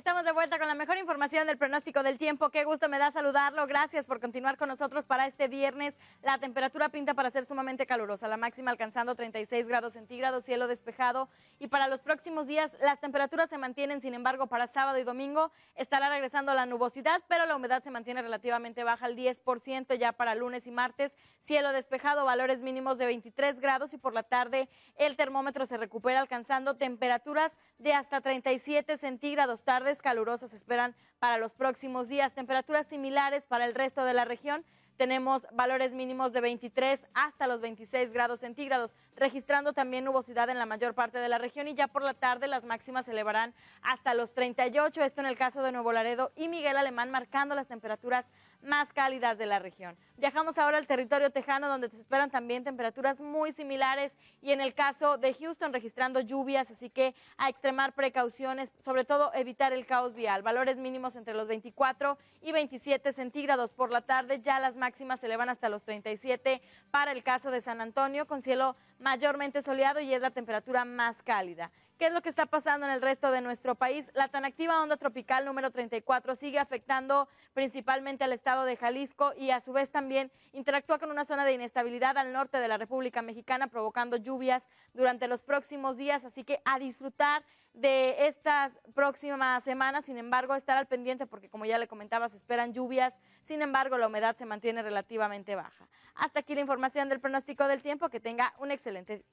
Estamos de vuelta con la mejor información del pronóstico del tiempo. Qué gusto me da saludarlo. Gracias por continuar con nosotros para este viernes. La temperatura pinta para ser sumamente calurosa, la máxima alcanzando 36 grados centígrados, cielo despejado. Y para los próximos días las temperaturas se mantienen, sin embargo, para sábado y domingo estará regresando la nubosidad, pero la humedad se mantiene relativamente baja al 10% ya para lunes y martes. Cielo despejado, valores mínimos de 23 grados y por la tarde el termómetro se recupera alcanzando temperaturas de hasta 37 centígrados. Tarde calurosas esperan para los próximos días. Temperaturas similares para el resto de la región. Tenemos valores mínimos de 23 hasta los 26 grados centígrados, registrando también nubosidad en la mayor parte de la región y ya por la tarde las máximas se elevarán hasta los 38. Esto en el caso de Nuevo Laredo y Miguel Alemán, marcando las temperaturas más cálidas de la región. Viajamos ahora al territorio tejano donde se esperan también temperaturas muy similares y en el caso de Houston registrando lluvias, así que a extremar precauciones, sobre todo evitar el caos vial. Valores mínimos entre los 24 y 27 centígrados por la tarde, ya las máximas se elevan hasta los 37 para el caso de San Antonio con cielo mayormente soleado y es la temperatura más cálida. ¿Qué es lo que está pasando en el resto de nuestro país? La tan activa onda tropical número 34 sigue afectando principalmente al estado de Jalisco y a su vez también interactúa con una zona de inestabilidad al norte de la República Mexicana provocando lluvias durante los próximos días, así que a disfrutar de estas próximas semanas. Sin embargo, estar al pendiente porque, como ya le comentaba, se esperan lluvias. Sin embargo, la humedad se mantiene relativamente baja. Hasta aquí la información del pronóstico del tiempo. Que tenga un excelente